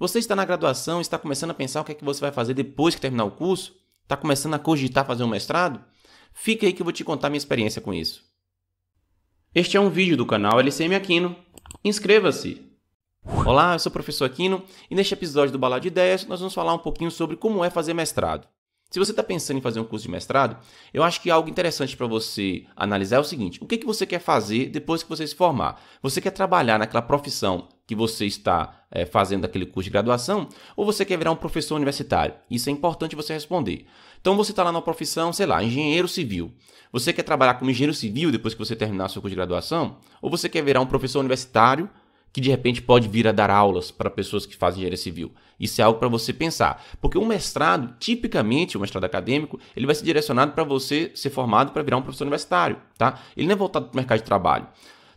Você está na graduação, está começando a pensar o que é que você vai fazer depois que terminar o curso? Está começando a cogitar fazer um mestrado? Fica aí que eu vou te contar minha experiência com isso. Este é um vídeo do canal LCM Aquino. Inscreva-se! Olá, eu sou o professor Aquino e neste episódio do Balado de Ideias nós vamos falar um pouquinho sobre como é fazer mestrado. Se você está pensando em fazer um curso de mestrado, eu acho que algo interessante para você analisar é o seguinte: o que, que você quer fazer depois que você se formar? Você quer trabalhar naquela profissão que você está é, fazendo aquele curso de graduação, ou você quer virar um professor universitário? Isso é importante você responder. Então você está lá na profissão, sei lá, engenheiro civil. Você quer trabalhar como engenheiro civil depois que você terminar seu curso de graduação? Ou você quer virar um professor universitário que de repente pode vir a dar aulas para pessoas que fazem engenharia civil? Isso é algo para você pensar. Porque um mestrado, tipicamente, um mestrado acadêmico, ele vai ser direcionado para você ser formado para virar um professor universitário, tá? Ele não é voltado para o mercado de trabalho.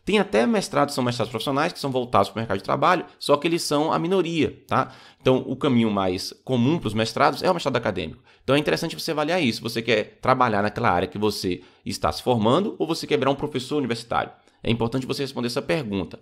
Tem até mestrados, são mestrados profissionais que são voltados para o mercado de trabalho, só que eles são a minoria, tá? Então, o caminho mais comum para os mestrados é o mestrado acadêmico. Então, é interessante você avaliar isso. Você quer trabalhar naquela área que você está se formando ou você quer virar um professor universitário? É importante você responder essa pergunta.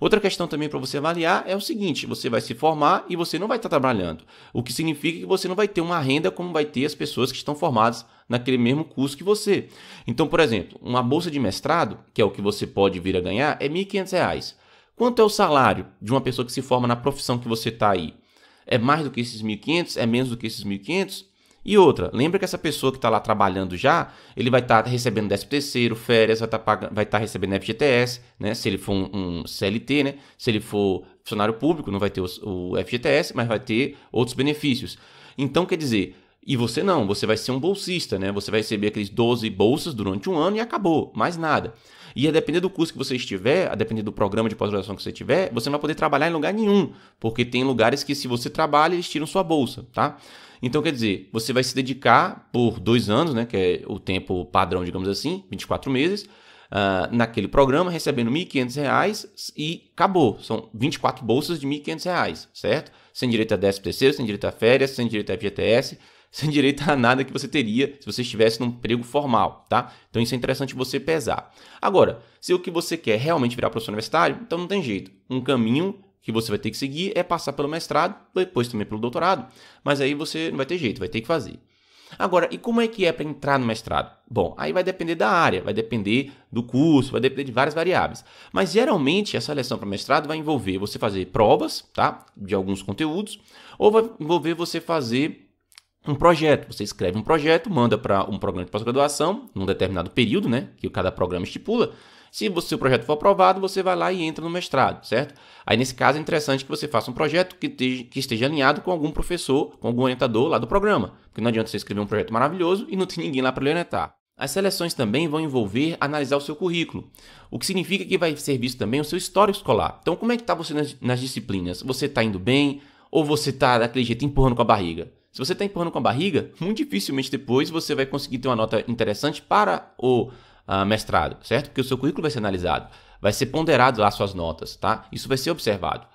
Outra questão também para você avaliar é o seguinte: você vai se formar e você não vai estar tá trabalhando, o que significa que você não vai ter uma renda como vai ter as pessoas que estão formadas naquele mesmo curso que você. Então, por exemplo, uma bolsa de mestrado, que é o que você pode vir a ganhar, é R$ 1.500. Quanto é o salário de uma pessoa que se forma na profissão que você está aí? É mais do que esses 1.500? É menos do que esses 1.500? E outra, lembra que essa pessoa que está lá trabalhando já, ele vai estar tá recebendo 13 terceiro, férias, vai tá estar tá recebendo FGTS, né? Se ele for um, um, CLT, né? Se ele for funcionário público, não vai ter o, o FGTS, mas vai ter outros benefícios. Então, quer dizer, e você não, você vai ser um bolsista, né? Você vai receber aqueles 12 bolsas durante um ano e acabou, mais nada. E a depender do curso que você estiver, a depender do programa de pós-graduação que você tiver, você não vai poder trabalhar em lugar nenhum, porque tem lugares que se você trabalha, eles tiram sua bolsa, tá? Então, quer dizer, você vai se dedicar por dois anos, né, que é o tempo padrão, digamos assim, 24 meses, Uh, naquele programa, recebendo R$ 1.500 e acabou. São 24 bolsas de R$ 1.500, certo? Sem direito a 10 terceiro, sem direito a férias, sem direito a FGTS, sem direito a nada que você teria se você estivesse num emprego formal, tá? Então isso é interessante você pesar. Agora, se o que você quer realmente virar professor universitário, então não tem jeito. Um caminho que você vai ter que seguir é passar pelo mestrado, depois também pelo doutorado, mas aí você não vai ter jeito, vai ter que fazer. Agora, e como é que é para entrar no mestrado? Bom, aí vai depender da área, vai depender do curso, vai depender de várias variáveis. Mas geralmente a seleção para mestrado vai envolver você fazer provas, tá? De alguns conteúdos, ou vai envolver você fazer um projeto. Você escreve um projeto, manda para um programa de pós-graduação, num determinado período, né? Que cada programa estipula. Se o seu projeto for aprovado, você vai lá e entra no mestrado, certo? Aí, nesse caso, é interessante que você faça um projeto que esteja, que esteja alinhado com algum professor, com algum orientador lá do programa. Porque não adianta você escrever um projeto maravilhoso e não tem ninguém lá para lhe orientar. As seleções também vão envolver analisar o seu currículo, o que significa que vai ser visto também o seu histórico escolar. Então, como é que está você nas, nas disciplinas? Você está indo bem ou você está daquele jeito empurrando com a barriga? Se você está empurrando com a barriga, muito dificilmente depois você vai conseguir ter uma nota interessante para o uh, mestrado, certo? Porque o seu currículo vai ser analisado, vai ser ponderado lá suas notas, tá? Isso vai ser observado.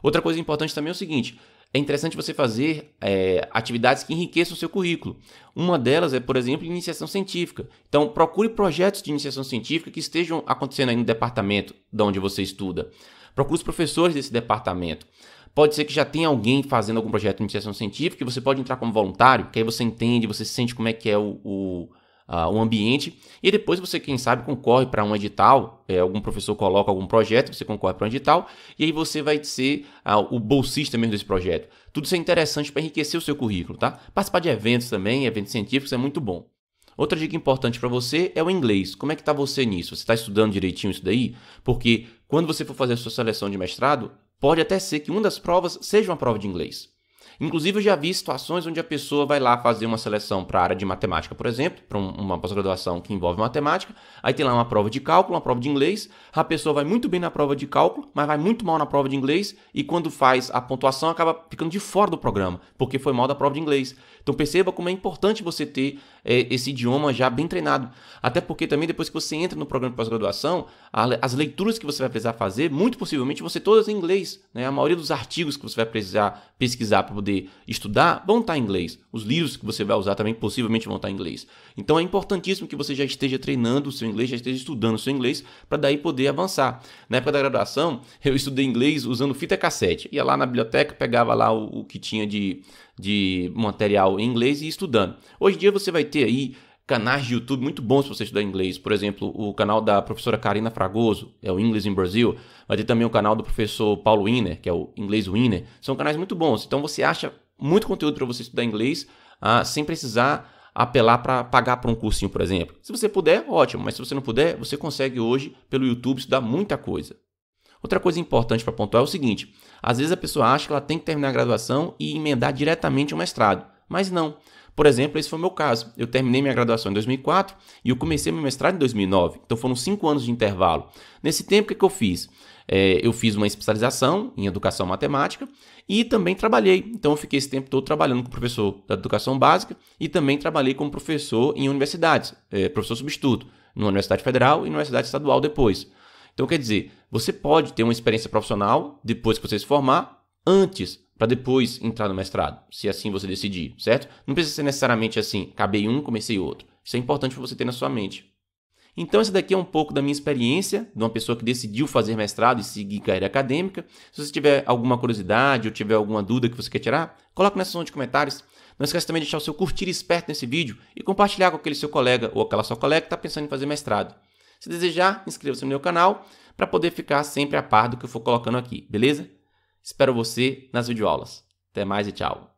Outra coisa importante também é o seguinte: é interessante você fazer é, atividades que enriqueçam o seu currículo. Uma delas é, por exemplo, iniciação científica. Então, procure projetos de iniciação científica que estejam acontecendo aí no departamento de onde você estuda. Procure os professores desse departamento. Pode ser que já tenha alguém fazendo algum projeto de iniciação científica que você pode entrar como voluntário, que aí você entende, você sente como é que é o, o Uh, ambiente e depois você, quem sabe, concorre para um edital, é, algum professor coloca algum projeto, você concorre para um edital e aí você vai ser uh, o bolsista mesmo desse projeto. Tudo isso é interessante para enriquecer o seu currículo, tá? Participar de eventos também, eventos científicos é muito bom. Outra dica importante para você é o inglês. Como é que está você nisso? Você está estudando direitinho isso daí? Porque quando você for fazer a sua seleção de mestrado, Pode até ser que uma das provas seja uma prova de inglês. Inclusive, eu já vi situações onde a pessoa vai lá fazer uma seleção para a área de matemática, por exemplo, para uma pós-graduação que envolve matemática, aí tem lá uma prova de cálculo, uma prova de inglês, a pessoa vai muito bem na prova de cálculo, mas vai muito mal na prova de inglês, e quando faz a pontuação acaba ficando de fora do programa, porque foi mal da prova de inglês. Então perceba como é importante você ter é, esse idioma já bem treinado. Até porque também depois que você entra no programa de pós-graduação, as leituras que você vai precisar fazer, muito possivelmente você todas em inglês. Né? A maioria dos artigos que você vai precisar pesquisar para poder estudar vão estar tá em inglês. Os livros que você vai usar também possivelmente vão estar tá em inglês. Então é importantíssimo que você já esteja treinando o seu inglês, já esteja estudando o seu inglês, para daí poder avançar. Na época da graduação, eu estudei inglês usando fita cassete. Ia lá na biblioteca, pegava lá o, o que tinha de de material em inglês e estudando. Hoje em dia você vai ter aí canais de YouTube muito bons para você estudar inglês. Por exemplo, o canal da professora Karina Fragoso, é o English in Brasil. Vai ter também o canal do professor Paulo Wiener, que é o Inglês Wiener. São canais muito bons. Então você acha muito conteúdo para você estudar inglês ah, sem precisar apelar para pagar para um cursinho, por exemplo. Se você puder, ótimo. Mas se você não puder, você consegue hoje, pelo YouTube, estudar muita coisa. Outra coisa importante para pontuar é o seguinte: às vezes a pessoa acha que ela tem que terminar a graduação e emendar diretamente o mestrado, mas não. Por exemplo, esse foi o meu caso. Eu terminei minha graduação em 2004 e eu comecei meu mestrado em 2009. Então foram cinco anos de intervalo. Nesse tempo, o é que, eu fiz? É, eu fiz uma especialização em educação matemática e também trabalhei. Então eu fiquei esse tempo todo trabalhando como professor da educação básica e também trabalhei como professor em universidades, é, professor substituto, numa universidade federal e universidade estadual depois. Então quer dizer, você pode ter uma experiência profissional depois que você se formar, antes, para depois entrar no mestrado, se assim você decidir, certo? Não precisa ser necessariamente assim, acabei um, comecei outro. Isso é importante para você ter na sua mente. Então, essa daqui é um pouco da minha experiência, de uma pessoa que decidiu fazer mestrado e seguir carreira acadêmica. Se você tiver alguma curiosidade ou tiver alguma dúvida que você quer tirar, coloque nessa seção de comentários. Não esqueça também de deixar o seu curtir esperto nesse vídeo e compartilhar com aquele seu colega ou aquela sua colega que está pensando em fazer mestrado. Se desejar, inscreva-se no meu canal para poder ficar sempre a par do que eu for colocando aqui, beleza? Espero você nas videoaulas. Até mais e tchau.